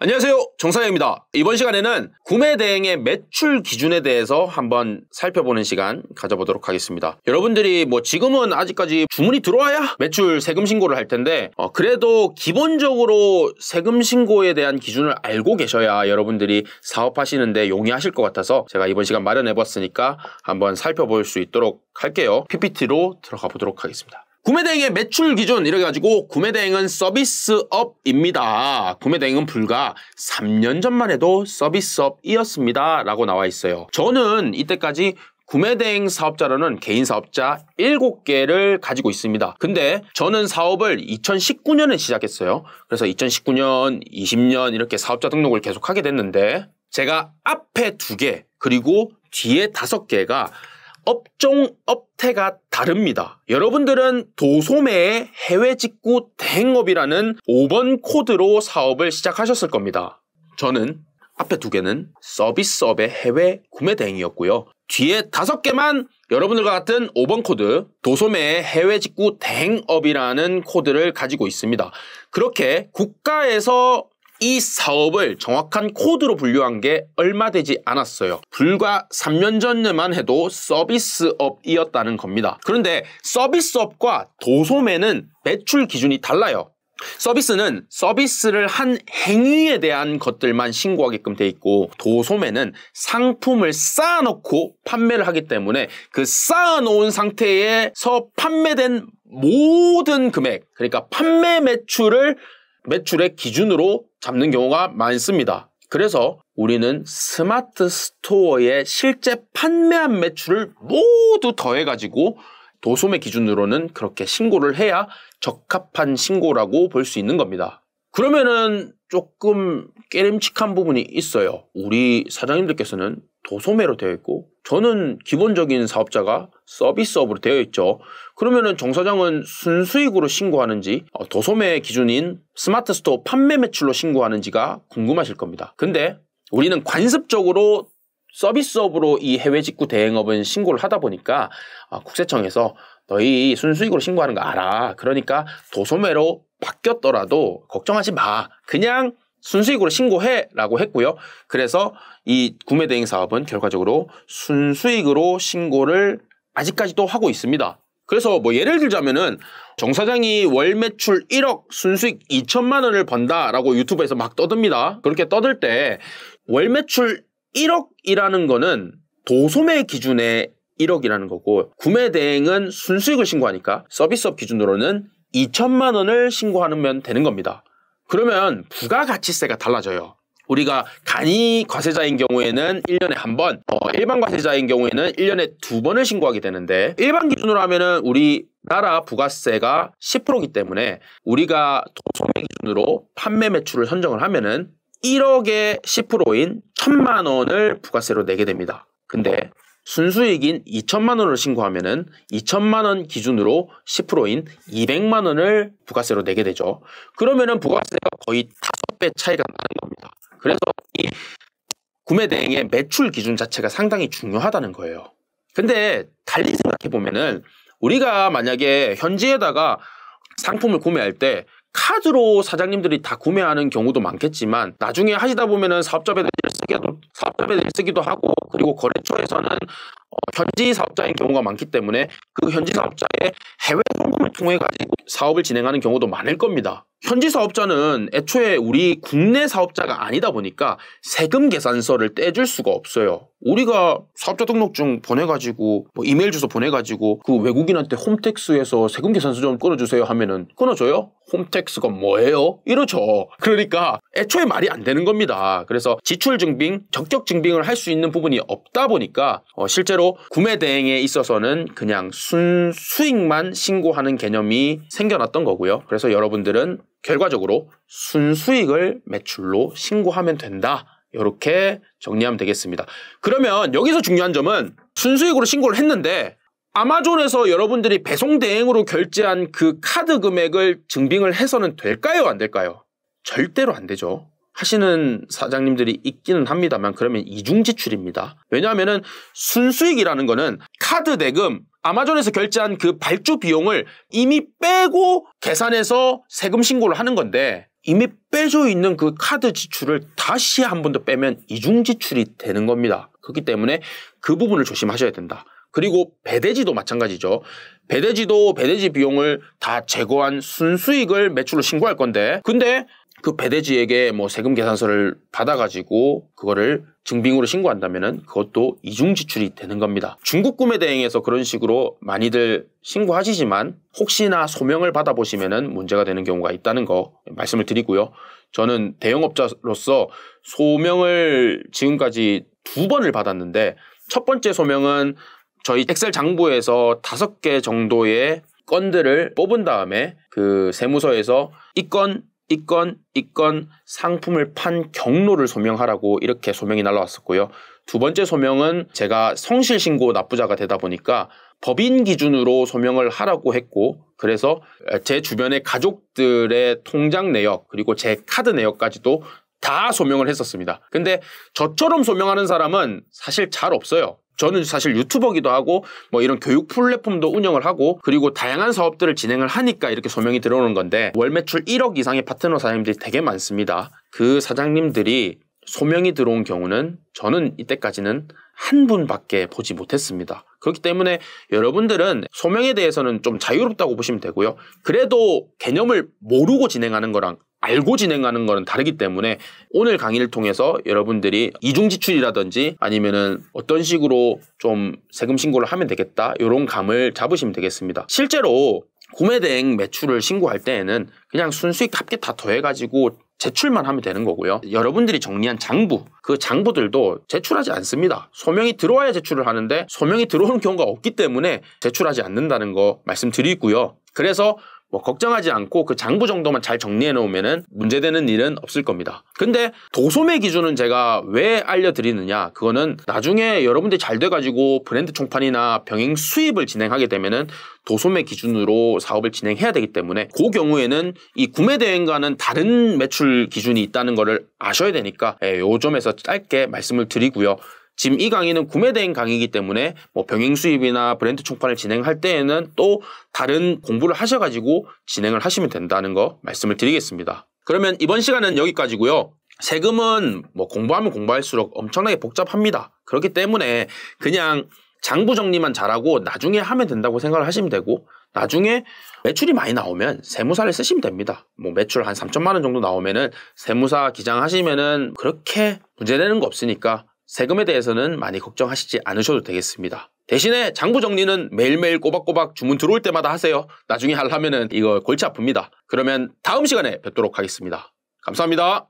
안녕하세요. 정상영입니다. 이번 시간에는 구매 대행의 매출 기준에 대해서 한번 살펴보는 시간 가져보도록 하겠습니다. 여러분들이 뭐 지금은 아직까지 주문이 들어와야 매출 세금 신고를 할 텐데 어 그래도 기본적으로 세금 신고에 대한 기준을 알고 계셔야 여러분들이 사업하시는데 용이하실 것 같아서 제가 이번 시간 마련해 봤으니까 한번 살펴볼 수 있도록 할게요. PPT로 들어가 보도록 하겠습니다. 구매대행의 매출 기준 이래 렇 가지고 구매대행은 서비스업입니다. 구매대행은 불과 3년 전만 해도 서비스업이었습니다. 라고 나와 있어요. 저는 이때까지 구매대행 사업자로는 개인 사업자 7개를 가지고 있습니다. 근데 저는 사업을 2019년에 시작했어요. 그래서 2019년, 20년 이렇게 사업자 등록을 계속하게 됐는데 제가 앞에 2개 그리고 뒤에 5개가 업종 업태가 다릅니다. 여러분들은 도소매의 해외 직구 대행업이라는 5번 코드로 사업을 시작하셨을 겁니다. 저는 앞에 두 개는 서비스업의 해외 구매 대행이었고요. 뒤에 다섯 개만 여러분들과 같은 5번 코드 도소매의 해외 직구 대행업이라는 코드를 가지고 있습니다. 그렇게 국가에서 이 사업을 정확한 코드로 분류한 게 얼마 되지 않았어요. 불과 3년 전에만 해도 서비스업이었다는 겁니다. 그런데 서비스업과 도소매는 매출 기준이 달라요. 서비스는 서비스를 한 행위에 대한 것들만 신고하게끔 돼 있고 도소매는 상품을 쌓아놓고 판매를 하기 때문에 그 쌓아놓은 상태에서 판매된 모든 금액 그러니까 판매 매출을 매출액 기준으로 잡는 경우가 많습니다. 그래서 우리는 스마트 스토어의 실제 판매한 매출을 모두 더해가지고 도소매 기준으로는 그렇게 신고를 해야 적합한 신고라고 볼 수 있는 겁니다. 그러면은 조금 깨림칙한 부분이 있어요. 우리 사장님들께서는 도소매로 되어 있고 저는 기본적인 사업자가 서비스업으로 되어 있죠. 그러면은 정 사장은 순수익으로 신고하는지 도소매 어, 기준인 스마트 스토어 판매 매출로 신고하는지가 궁금하실 겁니다. 근데 우리는 관습적으로 서비스업으로 이 해외 직구 대행업은 신고를 하다 보니까 아, 국세청에서 너희 순수익으로 신고하는 거 알아. 그러니까 도소매로 바뀌었더라도 걱정하지 마. 그냥 순수익으로 신고해라고 했고요. 그래서 이 구매 대행 사업은 결과적으로 순수익으로 신고를 아직까지도 하고 있습니다. 그래서 뭐 예를 들자면은 정 사장이 월 매출 1억 순수익 2천만 원을 번다라고 유튜브에서 막 떠듭니다. 그렇게 떠들 때 월 매출 1억이라는 거는 도소매 기준의 1억이라는 거고 구매 대행은 순수익을 신고하니까 서비스업 기준으로는 2천만 원을 신고하면 되는 겁니다. 그러면 부가가치세가 달라져요. 우리가 간이 과세자인 경우에는 1년에 한 번, 어, 일반 과세자인 경우에는 1년에 두 번을 신고하게 되는데 일반 기준으로 하면은 우리 나라 부가세가 10%이기 때문에 우리가 도소매 기준으로 판매 매출을 선정을 하면은 1억에 10%인 천만 원을 부가세로 내게 됩니다. 근데 순수익인 2천만 원을 신고하면은 2천만 원 기준으로 10%인 200만 원을 부가세로 내게 되죠. 그러면은 부가세가 거의 5배 차이가 나는 겁니다. 그래서 이 구매 대행의 매출 기준 자체가 상당히 중요하다는 거예요. 근데 달리 생각해 보면은 우리가 만약에 현지에다가 상품을 구매할 때 카드로 사장님들이 다 구매하는 경우도 많겠지만 나중에 하시다 보면은 사업자 배달 사업계도 사업자에 대해 쓰기도 하고 그리고 거래처에서는 어, 현지 사업자인 경우가 많기 때문에 그 현지 사업자의 해외 홍보를 통해 가지고 사업을 진행하는 경우도 많을 겁니다. 현지 사업자는 애초에 우리 국내 사업자가 아니다 보니까 세금 계산서를 떼줄 수가 없어요. 우리가 사업자 등록증 보내가지고 뭐 이메일 주소 보내가지고 그 외국인한테 홈택스에서 세금 계산서 좀 끊어주세요 하면은 끊어줘요? 홈택스가 뭐예요? 이러죠. 그러니까 애초에 말이 안 되는 겁니다. 그래서 지출 증빙, 적격 증빙을 할 수 있는 부분이 없다 보니까 어 실제로 구매 대행에 있어서는 그냥 순 수익만 신고하는 개념이 생겨났던 거고요. 그래서 여러분들은 결과적으로 순수익을 매출로 신고하면 된다. 이렇게 정리하면 되겠습니다. 그러면 여기서 중요한 점은 순수익으로 신고를 했는데 아마존에서 여러분들이 배송 대행으로 결제한 그 카드 금액을 증빙을 해서는 될까요? 안 될까요? 절대로 안 되죠. 하시는 사장님들이 있기는 합니다만 그러면 이중지출입니다. 왜냐하면 순수익이라는 거는 카드 대금, 아마존에서 결제한 그 발주 비용을 이미 빼고 계산해서 세금 신고를 하는 건데 이미 빼져 있는 그 카드 지출을 다시 한 번 더 빼면 이중 지출이 되는 겁니다. 그렇기 때문에 그 부분을 조심하셔야 된다. 그리고 배대지도 마찬가지죠. 배대지도 배대지 비용을 다 제거한 순수익을 매출로 신고할 건데 근데 그 배대지에게 뭐 세금 계산서를 받아가지고 그거를 증빙으로 신고한다면은 그것도 이중 지출이 되는 겁니다. 중국 구매 대행에서 그런 식으로 많이들 신고하시지만 혹시나 소명을 받아보시면은 문제가 되는 경우가 있다는 거 말씀을 드리고요. 저는 대형업자로서 소명을 지금까지 두 번을 받았는데 첫 번째 소명은 저희 엑셀 장부에서 다섯 개 정도의 건들을 뽑은 다음에 그 세무서에서 이건 이 건, 이건 상품을 판 경로를 소명하라고 이렇게 소명이 날라왔었고요. 두 번째 소명은 제가 성실신고 납부자가 되다 보니까 법인 기준으로 소명을 하라고 했고 그래서 제 주변의 가족들의 통장 내역 그리고 제 카드 내역까지도 다 소명을 했었습니다. 근데 저처럼 소명하는 사람은 사실 잘 없어요. 저는 사실 유튜버기도 하고 뭐 이런 교육 플랫폼도 운영을 하고 그리고 다양한 사업들을 진행을 하니까 이렇게 소명이 들어오는 건데 월 매출 1억 이상의 파트너 사장님들이 되게 많습니다. 그 사장님들이 소명이 들어온 경우는 저는 이때까지는 한 분밖에 보지 못했습니다. 그렇기 때문에 여러분들은 소명에 대해서는 좀 자유롭다고 보시면 되고요. 그래도 개념을 모르고 진행하는 거랑 알고 진행하는 거는 다르기 때문에 오늘 강의를 통해서 여러분들이 이중지출이라든지 아니면은 어떤 식으로 좀 세금 신고를 하면 되겠다 이런 감을 잡으시면 되겠습니다. 실제로 구매대행 매출을 신고할 때에는 그냥 순수익 합계 다 더해가지고 제출만 하면 되는 거고요. 여러분들이 정리한 장부, 그 장부들도 제출하지 않습니다. 소명이 들어와야 제출을 하는데 소명이 들어오는 경우가 없기 때문에 제출하지 않는다는 거 말씀드리고요. 그래서 뭐 걱정하지 않고 그 장부 정도만 잘 정리해 놓으면은 문제되는 일은 없을 겁니다. 근데 도소매 기준은 제가 왜 알려드리느냐? 그거는 나중에 여러분들이 잘 돼가지고 브랜드 총판이나 병행 수입을 진행하게 되면은 도소매 기준으로 사업을 진행해야 되기 때문에 그 경우에는 이 구매 대행과는 다른 매출 기준이 있다는 것을 아셔야 되니까 예, 요 점에서 짧게 말씀을 드리고요. 지금 이 강의는 구매된 강의이기 때문에 뭐 병행 수입이나 브랜드 총판을 진행할 때에는 또 다른 공부를 하셔가지고 진행을 하시면 된다는 거 말씀을 드리겠습니다. 그러면 이번 시간은 여기까지고요. 세금은 뭐 공부하면 공부할수록 엄청나게 복잡합니다. 그렇기 때문에 그냥 장부 정리만 잘하고 나중에 하면 된다고 생각을 하시면 되고 나중에 매출이 많이 나오면 세무사를 쓰시면 됩니다. 뭐 매출 한 3천만 원 정도 나오면은 세무사 기장 하시면은 그렇게 문제되는 거 없으니까 세금에 대해서는 많이 걱정하시지 않으셔도 되겠습니다. 대신에 장부 정리는 매일매일 꼬박꼬박 주문 들어올 때마다 하세요. 나중에 하려면 이거 골치 아픕니다. 그러면 다음 시간에 뵙도록 하겠습니다. 감사합니다.